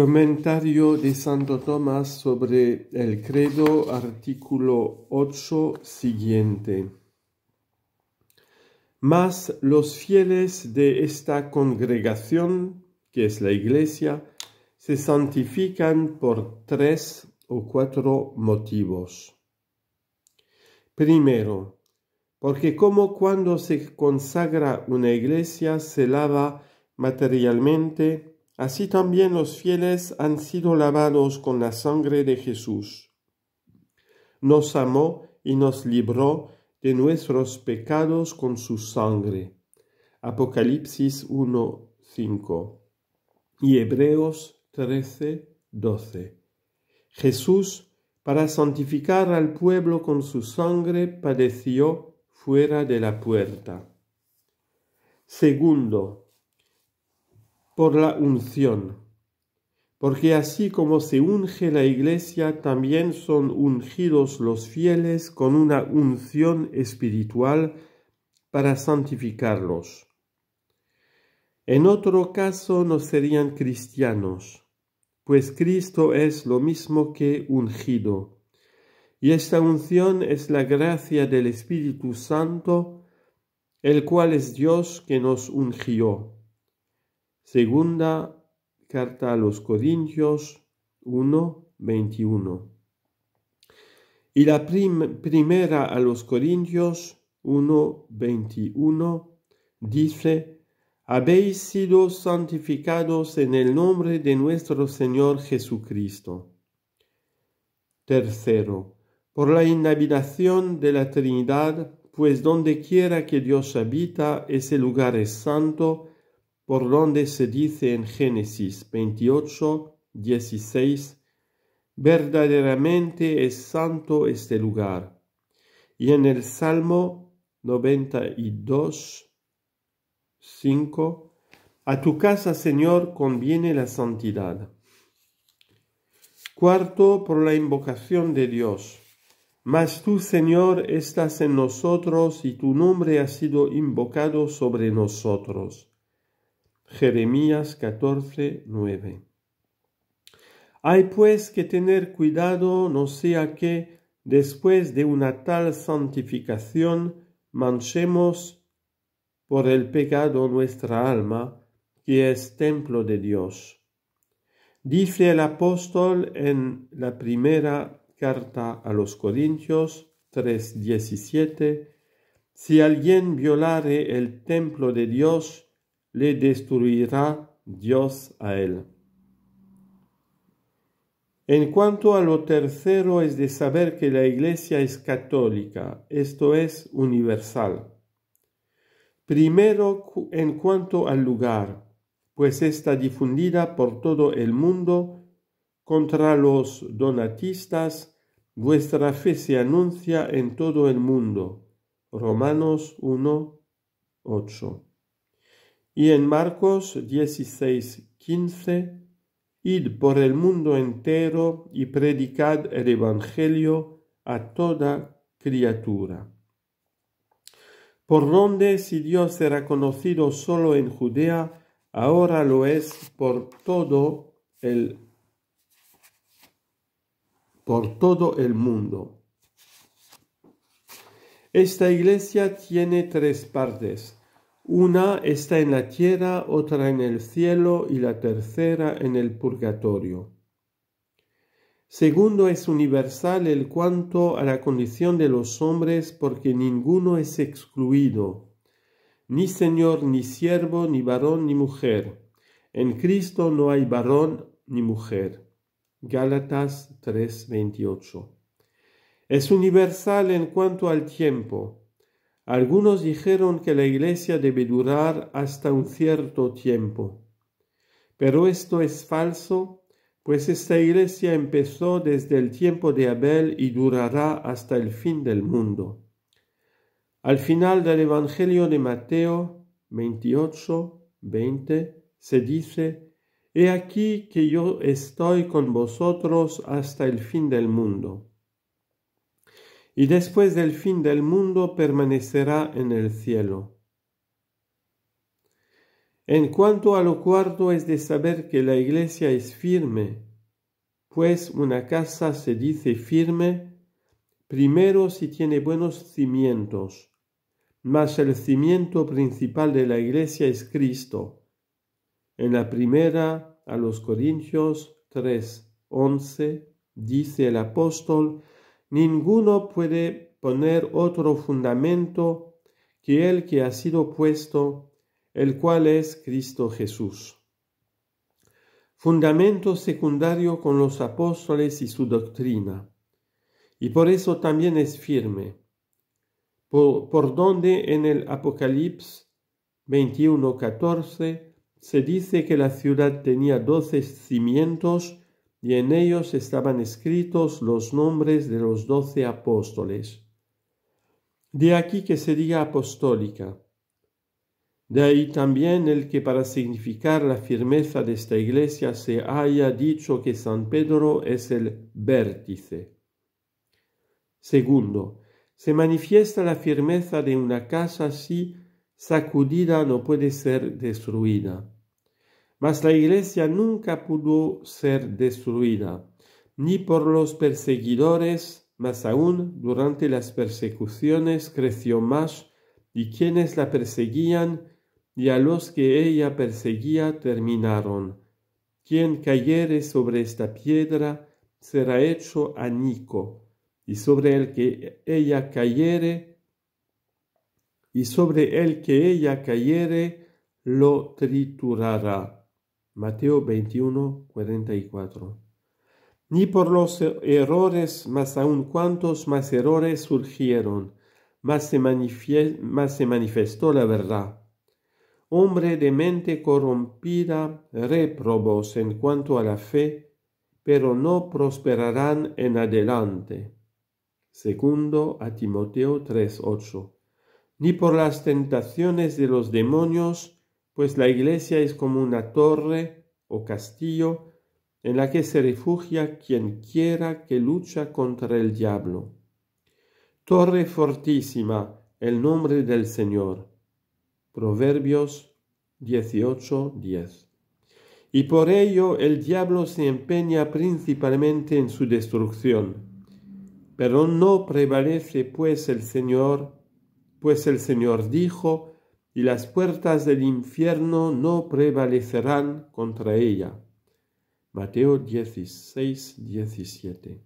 Comentario de Santo Tomás sobre el credo, artículo 8 siguiente. Mas los fieles de esta congregación, que es la Iglesia, se santifican por tres o cuatro motivos. Primero, porque como cuando se consagra una iglesia se lava materialmente Así también los fieles han sido lavados con la sangre de Jesús. Nos amó y nos libró de nuestros pecados con su sangre. Apocalipsis 1.5 y Hebreos 13.12. Jesús, para santificar al pueblo con su sangre, padeció fuera de la puerta. Segundo, por la unción, porque así como se unge la iglesia, también son ungidos los fieles con una unción espiritual para santificarlos. En otro caso no serían cristianos, pues Cristo es lo mismo que ungido. Y esta unción es la gracia del Espíritu Santo, el cual es Dios que nos ungió. Segunda carta a los Corintios 1, 21. Y la primera a los Corintios 1, 21 dice, habéis sido santificados en el nombre de nuestro Señor Jesucristo. Tercero, por la inhabitación de la Trinidad, pues donde quiera que Dios habita, ese lugar es santo, por donde se dice en Génesis 28, 16, verdaderamente es santo este lugar. Y en el Salmo 92, 5, a tu casa, Señor, conviene la santidad. Cuarto, por la invocación de Dios. Mas tú, Señor, estás en nosotros y tu nombre ha sido invocado sobre nosotros. Jeremías 14, 9. Hay pues que tener cuidado no sea que, después de una tal santificación, manchemos por el pecado nuestra alma, que es templo de Dios. Dice el apóstol en la primera carta a los Corintios 3:17, Si alguien violare el templo de Dios, le destruirá Dios a él. En cuanto a lo tercero es de saber que la Iglesia es católica, esto es universal. Primero en cuanto al lugar, pues está difundida por todo el mundo contra los donatistas, vuestra fe se anuncia en todo el mundo. Romanos 1, 8. Y en Marcos 16, 15, Id por el mundo entero y predicad el Evangelio a toda criatura. Por donde si Dios era conocido solo en Judea, ahora lo es por todo el, por todo el mundo. Esta iglesia tiene tres partes una está en la tierra, otra en el cielo y la tercera en el purgatorio. Segundo, es universal el cuanto a la condición de los hombres porque ninguno es excluido, ni señor, ni siervo, ni varón, ni mujer. En Cristo no hay varón ni mujer. Gálatas 3:28. Es universal en cuanto al tiempo algunos dijeron que la iglesia debe durar hasta un cierto tiempo. Pero esto es falso, pues esta iglesia empezó desde el tiempo de Abel y durará hasta el fin del mundo. Al final del Evangelio de Mateo 28, 20, se dice, He aquí que yo estoy con vosotros hasta el fin del mundo y después del fin del mundo permanecerá en el cielo. En cuanto a lo cuarto es de saber que la iglesia es firme, pues una casa se dice firme primero si tiene buenos cimientos, mas el cimiento principal de la iglesia es Cristo. En la primera a los Corintios 3.11 dice el apóstol, Ninguno puede poner otro fundamento que el que ha sido puesto, el cual es Cristo Jesús. Fundamento secundario con los apóstoles y su doctrina. Y por eso también es firme. Por, donde en el Apocalipsis 21:14 se dice que la ciudad tenía doce cimientos y en ellos estaban escritos los nombres de los doce apóstoles. De aquí que se diga apostólica. De ahí también el que para significar la firmeza de esta iglesia se haya dicho que San Pedro es el vértice. Segundo, se manifiesta la firmeza de una casa si sacudida no puede ser destruida. Mas la iglesia nunca pudo ser destruida, ni por los perseguidores, mas aún durante las persecuciones creció más, y quienes la perseguían y a los que ella perseguía terminaron. Quien cayere sobre esta piedra será hecho anico, y sobre el que ella cayere, y sobre el que ella cayere lo triturará. Mateo 21, Ni por los errores, mas aun cuantos más errores surgieron, más se, manifestó la verdad. Hombre de mente corrompida, réprobos en cuanto a la fe, pero no prosperarán en adelante. Segundo a Timoteo 3:8. Ni por las tentaciones de los demonios, pues la iglesia es como una torre o castillo en la que se refugia quien quiera que lucha contra el diablo. Torre fortísima, el nombre del Señor. Proverbios 18:10. Y por ello el diablo se empeña principalmente en su destrucción. Pero no prevalece pues el Señor, pues el Señor dijo, y las puertas del infierno no prevalecerán contra ella. Mateo 16, 17.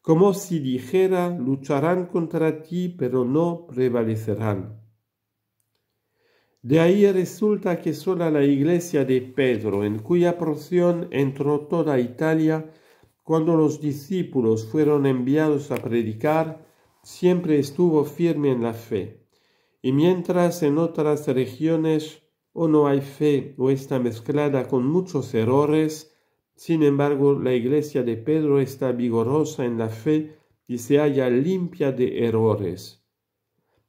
Como si dijera, lucharán contra ti, pero no prevalecerán. De ahí resulta que sola la iglesia de Pedro, en cuya porción entró toda Italia, cuando los discípulos fueron enviados a predicar, siempre estuvo firme en la fe. Y mientras en otras regiones o oh, no hay fe o está mezclada con muchos errores, sin embargo la iglesia de Pedro está vigorosa en la fe y se halla limpia de errores.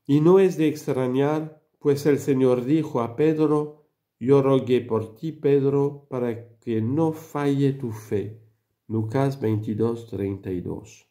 Y no es de extrañar, pues el Señor dijo a Pedro, yo rogué por ti, Pedro, para que no falle tu fe. Lucas 22, 32.